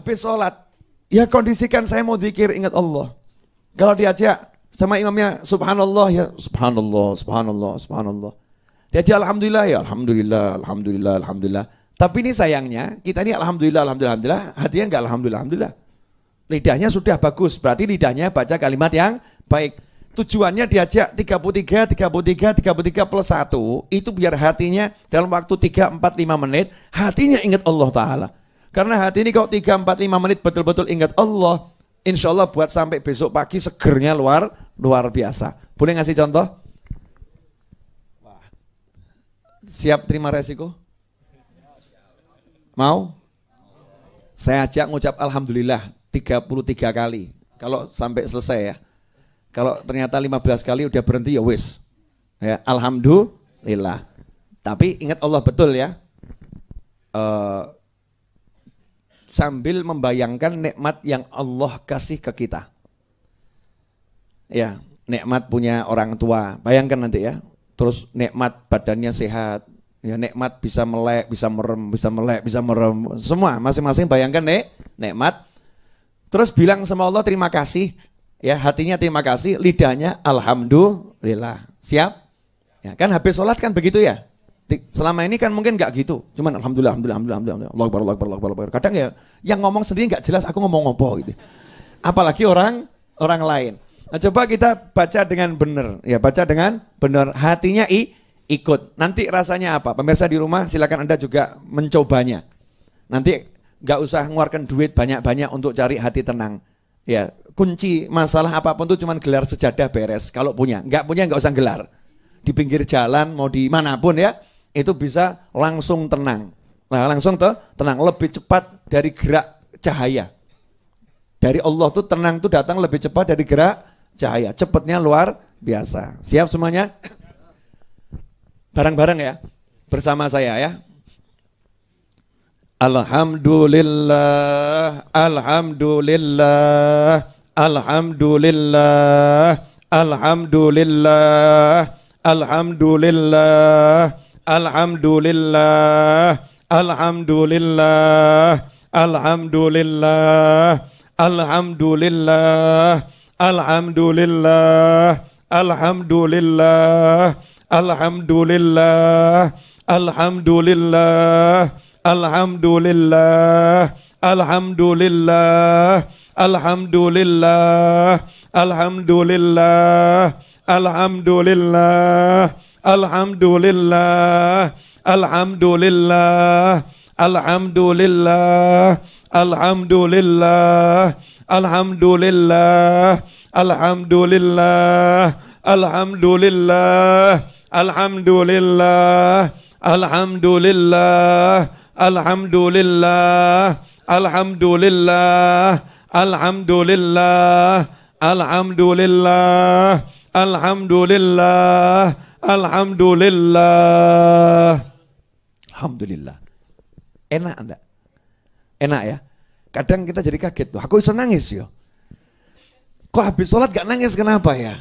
habis sholat, ya kondisikan saya mau zikir ingat Allah. Kalau diajak sama imamnya subhanallah ya subhanallah, subhanallah, subhanallah. Diajak alhamdulillah ya alhamdulillah, alhamdulillah, alhamdulillah. Tapi ini sayangnya kita ini alhamdulillah, alhamdulillah, alhamdulillah, hatinya enggak alhamdulillah, alhamdulillah. Lidahnya sudah bagus, berarti lidahnya baca kalimat yang baik. Tujuannya diajak 33, 33, 33 plus 1 Itu biar hatinya dalam waktu 3, 4, 5 menit Hatinya ingat Allah Ta'ala karena hati ini kok 3, 4, 5 menit betul-betul ingat Allah, insya Allah buat sampai besok pagi segernya luar luar biasa. Boleh ngasih contoh? Siap terima resiko? Mau? Saya ajak ngucap Alhamdulillah 33 kali. Kalau sampai selesai ya. Kalau ternyata 15 kali udah berhenti ya wis. Ya, Alhamdulillah. Tapi ingat Allah betul ya. Uh, sambil membayangkan nikmat yang Allah kasih ke kita. Ya, nikmat punya orang tua. Bayangkan nanti ya. Terus nikmat badannya sehat. Ya nikmat bisa melek, bisa merem, bisa melek, bisa merem. Semua masing-masing bayangkan nih nikmat. Terus bilang sama Allah terima kasih. Ya, hatinya terima kasih, lidahnya alhamdulillah. Siap? Ya, kan habis sholat kan begitu ya? Selama ini kan mungkin nggak gitu. Cuman alhamdulillah, alhamdulillah, alhamdulillah, alhamdulillah. Allah akbar, Allah akbar, Allah akbar, Allah akbar. Kadang ya yang ngomong sendiri nggak jelas aku ngomong ngopo gitu. Apalagi orang orang lain. Nah, coba kita baca dengan benar. Ya, baca dengan benar. Hatinya i, ikut. Nanti rasanya apa? Pemirsa di rumah silakan Anda juga mencobanya. Nanti nggak usah ngeluarkan duit banyak-banyak untuk cari hati tenang. Ya, kunci masalah apapun itu cuman gelar sejadah beres kalau punya. Nggak punya nggak usah gelar. Di pinggir jalan mau di manapun ya itu bisa langsung tenang. Nah, langsung tuh tenang lebih cepat dari gerak cahaya. Dari Allah tuh tenang tuh datang lebih cepat dari gerak cahaya. Cepatnya luar biasa. Siap semuanya? Barang-barang ya. Bersama saya ya. Alhamdulillah, alhamdulillah, alhamdulillah, alhamdulillah, alhamdulillah. alhamdulillah. Alhamdulillah, Alhamdulillah, Alhamdulillah, Alhamdulillah, Alhamdulillah, Alhamdulillah, Alhamdulillah, Alhamdulillah, Alhamdulillah, Alhamdulillah, Alhamdulillah, Alhamdulillah, Alhamdulillah, الحمد لله الحمد لله الحمد لله الحمد لله الحمد لله الحمد لله الحمد لله الحمد لله الحمد لله الحمد لله الحمد لله الحمد لله الحمد لله الحمد لله Alhamdulillah. Alhamdulillah. Enak enggak? Enak ya? Kadang kita jadi kaget tuh. Aku bisa nangis yo. Kok habis sholat gak nangis kenapa ya?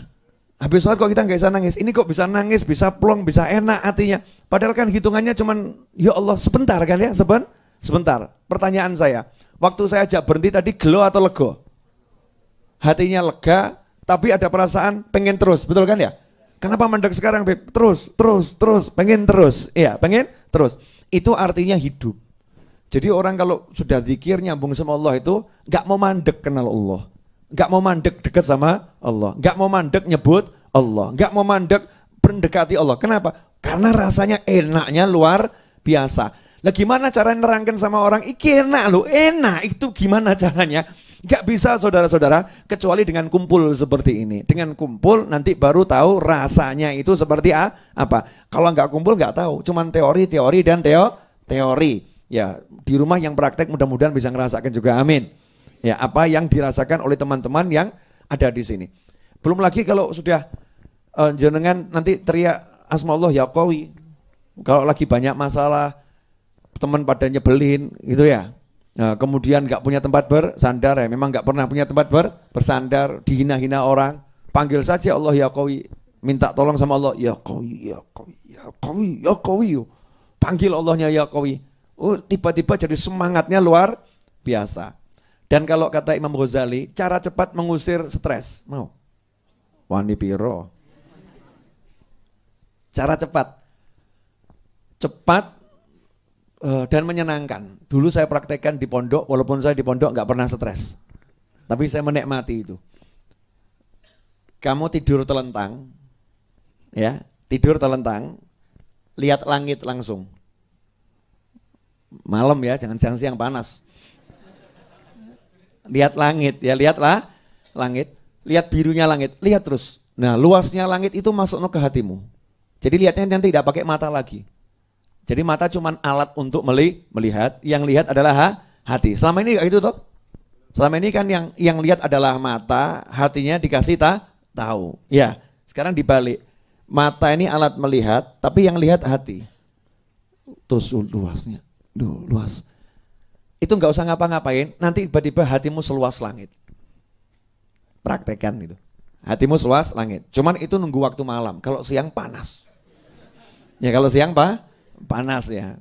Habis sholat kok kita gak bisa nangis? Ini kok bisa nangis, bisa plong, bisa enak hatinya. Padahal kan hitungannya cuman, ya Allah sebentar kan ya, seben, sebentar. Pertanyaan saya, waktu saya ajak berhenti tadi gelo atau lego? Hatinya lega, tapi ada perasaan pengen terus, betul kan ya? Kenapa mandek sekarang, Beb? Terus, terus, terus, pengen terus. Iya, pengen terus. Itu artinya hidup. Jadi orang kalau sudah zikir nyambung sama Allah itu nggak mau mandek kenal Allah. Nggak mau mandek dekat sama Allah. Nggak mau mandek nyebut Allah. Nggak mau mandek pendekati Allah. Kenapa? Karena rasanya enaknya luar biasa. Nah gimana cara nerangkan sama orang? Iki enak loh, enak. Itu gimana caranya? Gak bisa saudara-saudara, kecuali dengan kumpul seperti ini. Dengan kumpul nanti baru tahu rasanya itu seperti ah, apa. Kalau nggak kumpul nggak tahu, cuman teori, teori, dan teo, teori. Ya, di rumah yang praktek mudah-mudahan bisa ngerasakan juga, amin. Ya, apa yang dirasakan oleh teman-teman yang ada di sini. Belum lagi kalau sudah uh, jenengan nanti teriak asmaullah ya kowi. Kalau lagi banyak masalah, teman padanya nyebelin gitu ya. Nah, kemudian nggak punya tempat bersandar ya, memang nggak pernah punya tempat ber, bersandar, dihina-hina orang. Panggil saja Allah ya kowi. minta tolong sama Allah ya kowi, ya Qawi, ya ya Panggil Allahnya ya kowi. Oh, tiba-tiba jadi semangatnya luar biasa. Dan kalau kata Imam Ghazali, cara cepat mengusir stres. Mau? Wani piro. Cara cepat. Cepat Eh, dan menyenangkan. Dulu saya praktekkan di pondok, walaupun saya di pondok nggak pernah stres, tapi saya menikmati itu. Kamu tidur telentang, ya tidur telentang, lihat langit langsung. Malam ya, jangan siang-siang panas. Lihat langit ya, lihatlah langit, lihat birunya langit, lihat terus. Nah, luasnya langit itu masuk ke hatimu. Jadi lihatnya nanti tidak pakai mata lagi. Jadi mata cuma alat untuk meli, melihat, yang lihat adalah ha, hati. Selama ini itu gitu toh? Selama ini kan yang yang lihat adalah mata, hatinya dikasih ta, tahu. Ya, sekarang dibalik. Mata ini alat melihat, tapi yang lihat hati. Terus luasnya, duh, luas. Itu nggak usah ngapa-ngapain, nanti tiba-tiba hatimu seluas langit. Praktekan gitu. Hatimu seluas langit. Cuman itu nunggu waktu malam. Kalau siang panas. Ya kalau siang pak panas ya.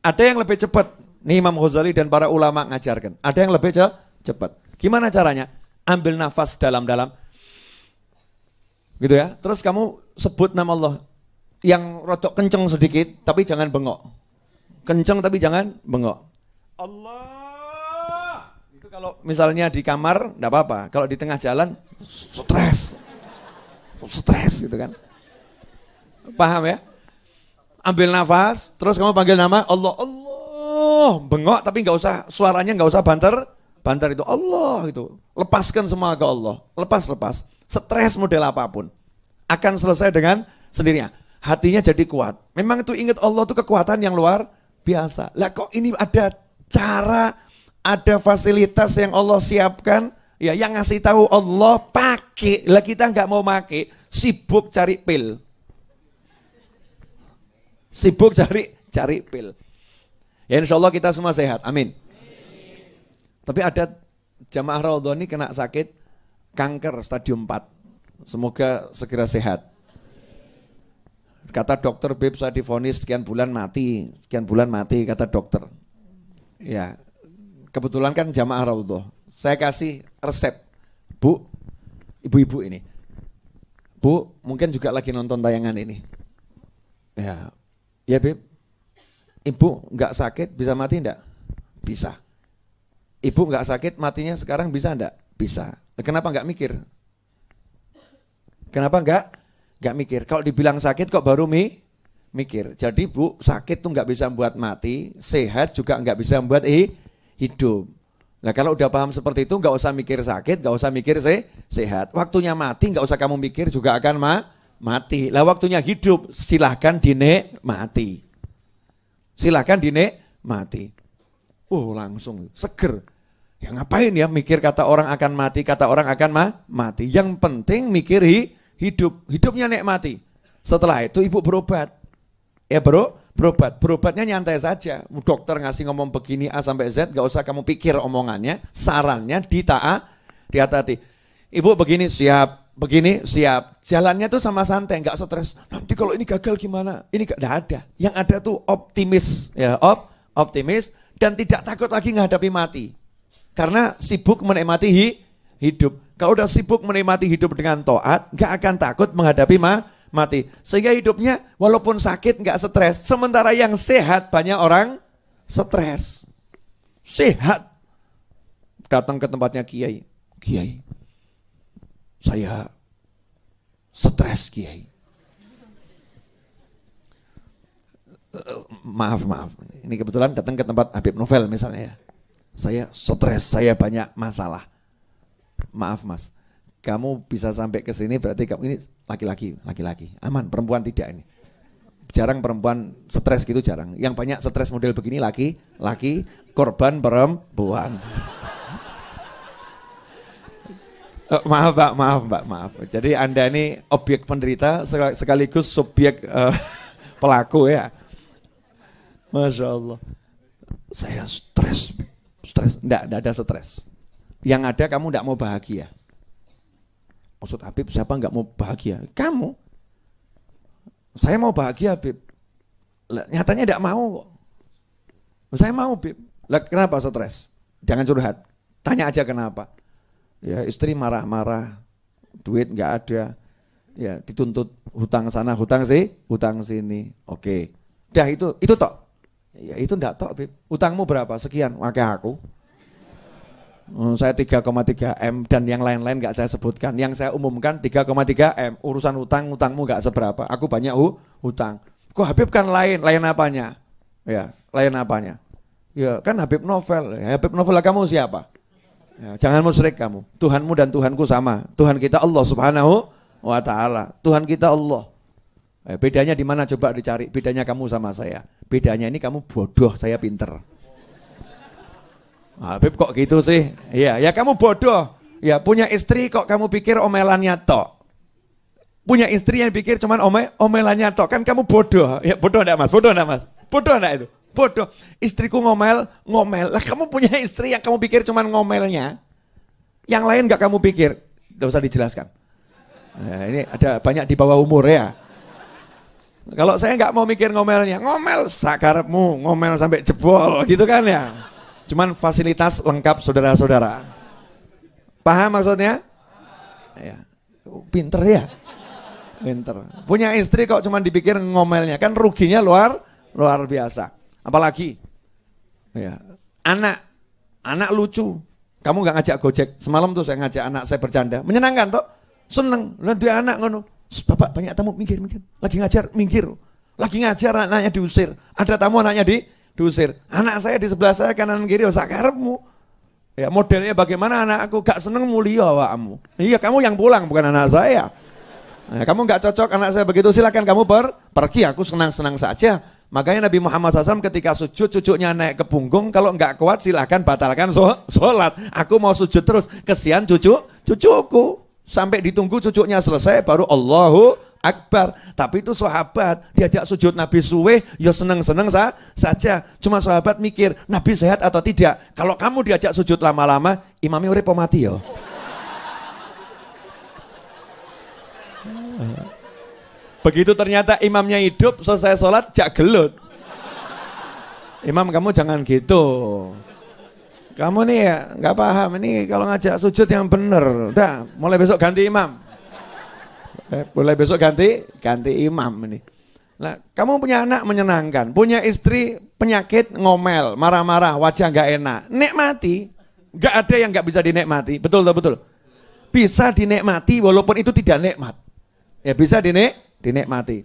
Ada yang lebih cepat. Nih Imam Ghazali dan para ulama ngajarkan. Ada yang lebih cepat. Gimana caranya? Ambil nafas dalam-dalam. Gitu ya. Terus kamu sebut nama Allah. Yang rocok kenceng sedikit, tapi jangan bengok. Kenceng tapi jangan bengok. Allah. kalau misalnya di kamar, enggak apa-apa. Kalau di tengah jalan, stres. Stres gitu kan. Paham ya? ambil nafas, terus kamu panggil nama Allah, Allah, bengok tapi nggak usah suaranya nggak usah banter, banter itu Allah itu Lepaskan semua ke Allah, lepas lepas. Stres model apapun akan selesai dengan sendirinya. Hatinya jadi kuat. Memang itu ingat Allah itu kekuatan yang luar biasa. Lah kok ini ada cara, ada fasilitas yang Allah siapkan, ya yang ngasih tahu Allah pakai. Lah kita nggak mau pakai, sibuk cari pil sibuk cari cari pil. Ya insya Allah kita semua sehat, amin. amin. Tapi ada jamaah Raudhah ini kena sakit kanker stadium 4. Semoga segera sehat. Kata dokter Bib saya difonis sekian bulan mati, sekian bulan mati kata dokter. Ya, kebetulan kan jamaah Raudhah. Saya kasih resep, Bu, ibu-ibu ini. Bu, mungkin juga lagi nonton tayangan ini. Ya, Ya Beb, ibu nggak sakit bisa mati enggak? Bisa. Ibu nggak sakit matinya sekarang bisa enggak? Bisa. Kenapa nggak mikir? Kenapa nggak? Nggak mikir. Kalau dibilang sakit kok baru mi? Mikir. Jadi bu, sakit tuh nggak bisa buat mati, sehat juga nggak bisa buat eh, hidup. Nah kalau udah paham seperti itu nggak usah mikir sakit, nggak usah mikir se sehat. Waktunya mati nggak usah kamu mikir juga akan mati mati. Lah waktunya hidup, silahkan dinek mati. Silahkan dinek mati. oh langsung seger. Ya ngapain ya mikir kata orang akan mati, kata orang akan ma mati. Yang penting mikir hi, hidup, hidupnya nek mati. Setelah itu ibu berobat. Ya bro, berobat. Berobatnya nyantai saja. Dokter ngasih ngomong begini A sampai Z, gak usah kamu pikir omongannya, sarannya ditaat, dihati. Ibu begini siap, begini siap jalannya tuh sama santai nggak stres nanti kalau ini gagal gimana ini nggak ada yang ada tuh optimis ya op optimis dan tidak takut lagi menghadapi mati karena sibuk menikmati hi, hidup kalau udah sibuk menikmati hidup dengan toat nggak akan takut menghadapi ma, mati sehingga hidupnya walaupun sakit nggak stres sementara yang sehat banyak orang stres sehat datang ke tempatnya kiai kiai saya stres kiai. Eh, maaf, maaf. Ini kebetulan datang ke tempat Habib Novel misalnya ya. Saya stres, saya banyak masalah. Maaf mas, kamu bisa sampai ke sini berarti kamu ini laki-laki, laki-laki. Aman, perempuan tidak ini. Jarang perempuan stres gitu jarang. Yang banyak stres model begini laki, laki, korban perempuan. Uh, maaf Pak, maaf Mbak, maaf. Jadi Anda ini objek penderita sekaligus subjek uh, pelaku ya. Masya Allah. Saya stres, stres, enggak, enggak ada stres. Yang ada kamu tidak mau bahagia. Maksud Habib siapa enggak mau bahagia? Kamu. Saya mau bahagia Habib. Lah, nyatanya tidak mau Saya mau Habib. Lah kenapa stres? Jangan curhat. Tanya aja kenapa ya istri marah-marah, duit nggak ada, ya dituntut hutang sana hutang sih, hutang sini, oke, dah itu itu tok, ya itu ndak tok, Bib. hutangmu berapa sekian, pakai aku, hmm, saya 3,3 m dan yang lain-lain nggak saya sebutkan, yang saya umumkan 3,3 m, urusan hutang hutangmu nggak seberapa, aku banyak uh, hutang, kok Habib kan lain, lain apanya, ya lain apanya, ya kan Habib novel, Habib novel kamu siapa? Ya, jangan musyrik kamu. Tuhanmu dan Tuhanku sama. Tuhan kita Allah Subhanahu wa taala. Tuhan kita Allah. Eh, bedanya di mana coba dicari? Bedanya kamu sama saya. Bedanya ini kamu bodoh, saya pinter. Ah, Habib kok gitu sih? Iya, ya kamu bodoh. Ya punya istri kok kamu pikir omelannya tok. Punya istri yang pikir cuman omel omelannya tok kan kamu bodoh. Ya bodoh enggak Mas? Bodoh enggak Mas? Bodoh enggak itu? bodoh. Istriku ngomel, ngomel. Lah kamu punya istri yang kamu pikir cuman ngomelnya. Yang lain gak kamu pikir. Gak usah dijelaskan. Nah, ini ada banyak di bawah umur ya. Kalau saya nggak mau mikir ngomelnya, ngomel sakarmu, ngomel sampai jebol gitu kan ya. Cuman fasilitas lengkap saudara-saudara. Paham maksudnya? Ya. Oh, pinter ya. Pinter. Punya istri kok cuman dipikir ngomelnya, kan ruginya luar luar biasa. Apalagi ya, anak, anak lucu. Kamu nggak ngajak gojek. Semalam tuh saya ngajak anak saya bercanda. Menyenangkan toh? Seneng. Nanti anak ngono. Bapak banyak tamu minggir minggir. Lagi ngajar minggir. Lagi ngajar anaknya diusir. Ada tamu anaknya di diusir. Anak saya di sebelah saya kanan kiri usah oh, karepmu. Ya modelnya bagaimana anak aku gak seneng mulia awakmu. Iya kamu yang pulang bukan anak saya. Nah, kamu gak cocok anak saya begitu silakan kamu per pergi aku senang-senang saja. Makanya Nabi Muhammad SAW ketika sujud cucunya naik ke punggung kalau enggak kuat silahkan batalkan sholat. Aku mau sujud terus kesian cucu cucuku sampai ditunggu cucunya selesai baru Allahu Akbar. Tapi itu sahabat diajak sujud Nabi suwe ya seneng-seneng sah saja. Cuma sahabat mikir Nabi sehat atau tidak. Kalau kamu diajak sujud lama-lama imami urip mati yo. Begitu ternyata imamnya hidup, selesai sholat, jak gelut. Imam kamu jangan gitu. Kamu nih ya nggak paham ini kalau ngajak sujud yang bener. Udah, mulai besok ganti imam. Eh, mulai besok ganti ganti imam ini. Nah, kamu punya anak menyenangkan, punya istri penyakit ngomel, marah-marah, wajah nggak enak. Nikmati, nggak ada yang nggak bisa dinikmati. Betul betul. Bisa dinikmati walaupun itu tidak nikmat. Ya bisa dinikmati dinikmati.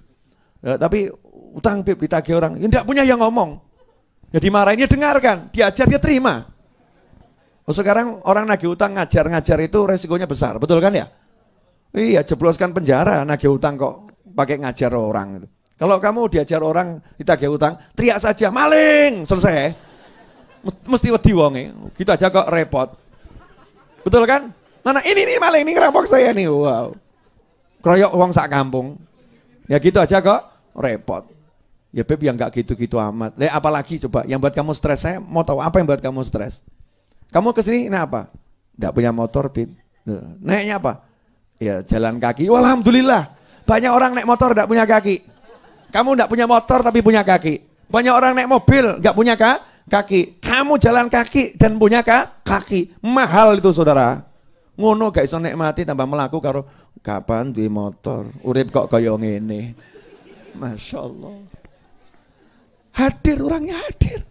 Ya, tapi utang bib ditagih orang, ya tidak punya yang ngomong. Ya dimarahin, ya dengarkan, diajar, dia ya terima. Oh, sekarang orang nagih utang ngajar-ngajar itu resikonya besar, betul kan ya? Iya, jebloskan penjara nagih utang kok pakai ngajar orang itu. Kalau kamu diajar orang ditagih utang, teriak saja, maling, selesai. Mesti wedi wonge, gitu aja kok repot. Betul kan? Mana ini nih maling ini ngerampok saya nih, wow. Kroyok uang sak kampung. Ya gitu aja kok repot. Ya Beb yang nggak gitu-gitu amat. Le, apalagi coba yang buat kamu stres saya mau tahu apa yang buat kamu stres. Kamu kesini kenapa? Nah nggak punya motor Beb. Nah, naiknya apa? Ya jalan kaki. Alhamdulillah. Banyak orang naik motor nggak punya kaki. Kamu nggak punya motor tapi punya kaki. Banyak orang naik mobil nggak punya ka? kaki. Kamu jalan kaki dan punya ka? kaki. Mahal itu saudara. Ngono gak iso nikmati tambah melaku karo kapan duwe motor urip kok kaya ini? Masya Allah hadir orangnya hadir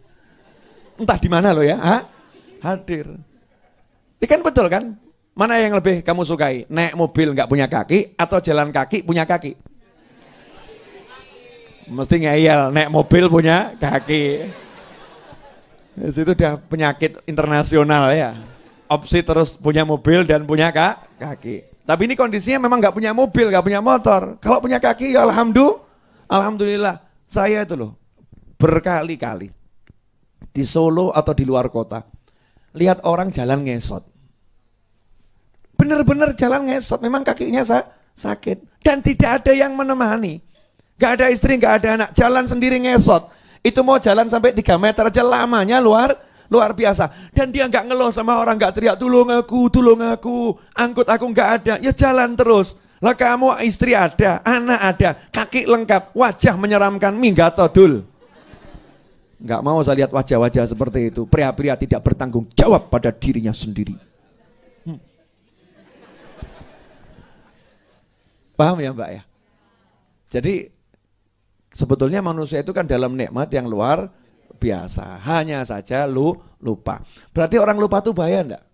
entah di mana lo ya ha? hadir ini kan betul kan mana yang lebih kamu sukai naik mobil nggak punya kaki atau jalan kaki punya kaki mesti ngeyel naik mobil punya kaki itu udah penyakit internasional ya opsi terus punya mobil dan punya kak, kaki tapi ini kondisinya memang nggak punya mobil, nggak punya motor. Kalau punya kaki ya alhamdulillah. Alhamdulillah saya itu loh berkali-kali di Solo atau di luar kota lihat orang jalan ngesot. Bener-bener jalan ngesot, memang kakinya sa sakit dan tidak ada yang menemani. Gak ada istri, gak ada anak, jalan sendiri ngesot. Itu mau jalan sampai 3 meter aja lamanya luar Luar biasa. Dan dia nggak ngeluh sama orang, nggak teriak, tolong aku, tolong aku, angkut aku nggak ada. Ya jalan terus. Lah kamu istri ada, anak ada, kaki lengkap, wajah menyeramkan, minggat todul. Nggak mau saya lihat wajah-wajah seperti itu. Pria-pria tidak bertanggung jawab pada dirinya sendiri. Hmm. Paham ya mbak ya? Jadi sebetulnya manusia itu kan dalam nikmat yang luar biasa. Hanya saja lu lupa. Berarti orang lupa tuh bahaya enggak?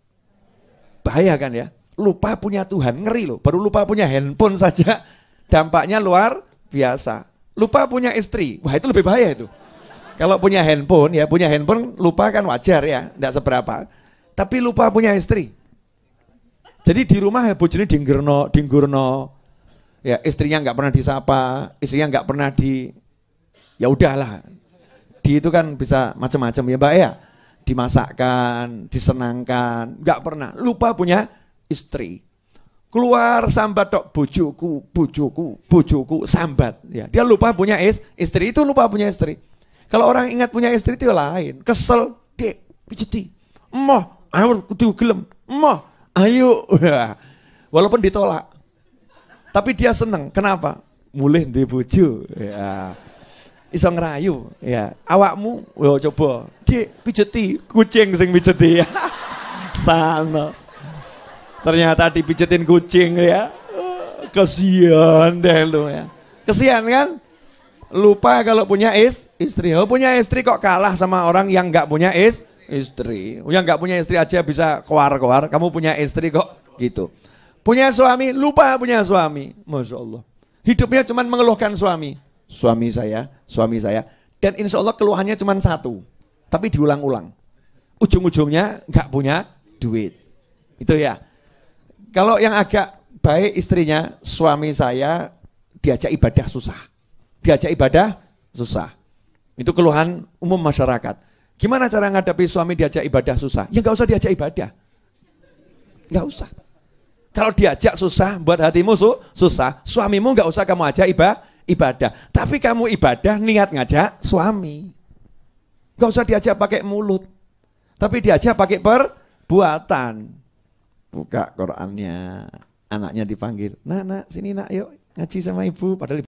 Bahaya kan ya? Lupa punya Tuhan, ngeri loh. Baru lupa punya handphone saja dampaknya luar biasa. Lupa punya istri, wah itu lebih bahaya itu. Kalau punya handphone ya, punya handphone lupa kan wajar ya, enggak seberapa. Tapi lupa punya istri. Jadi di rumah ya bojone dinggurno, dinggurno. Ya istrinya nggak pernah disapa, istrinya nggak pernah di ya udahlah Budi itu kan bisa macam-macam ya Mbak ya. Dimasakkan, disenangkan, nggak pernah lupa punya istri. Keluar sambat tok bujuku, bujuku, bujuku sambat ya. Dia lupa punya is, istri itu lupa punya istri. Kalau orang ingat punya istri itu ya lain, kesel, dek, pijeti. Emoh, ayo kutu gelem. Emoh, ayo. Walaupun ditolak. Tapi dia seneng. Kenapa? Mulih di bojo. Ya iso ngerayu ya awakmu yo coba dik pijeti kucing sing pijeti ya sana ternyata dipijetin kucing ya kesian deh lu ya kesian kan lupa kalau punya is istri oh punya istri kok kalah sama orang yang nggak punya is istri yang nggak punya istri aja bisa keluar-keluar kamu punya istri kok gitu punya suami lupa punya suami masya Allah hidupnya cuma mengeluhkan suami suami saya, suami saya. Dan insya Allah keluhannya cuma satu, tapi diulang-ulang. Ujung-ujungnya nggak punya duit. Itu ya. Kalau yang agak baik istrinya, suami saya diajak ibadah susah. Diajak ibadah susah. Itu keluhan umum masyarakat. Gimana cara ngadapi suami diajak ibadah susah? Ya nggak usah diajak ibadah. Nggak usah. Kalau diajak susah, buat hatimu su susah, suamimu nggak usah kamu ajak ibadah ibadah. Tapi kamu ibadah niat ngajak suami. Gak usah diajak pakai mulut. Tapi diajak pakai perbuatan. Buka Qurannya. Anaknya dipanggil. Nak, nak, sini nak, yuk ngaji sama ibu. Padahal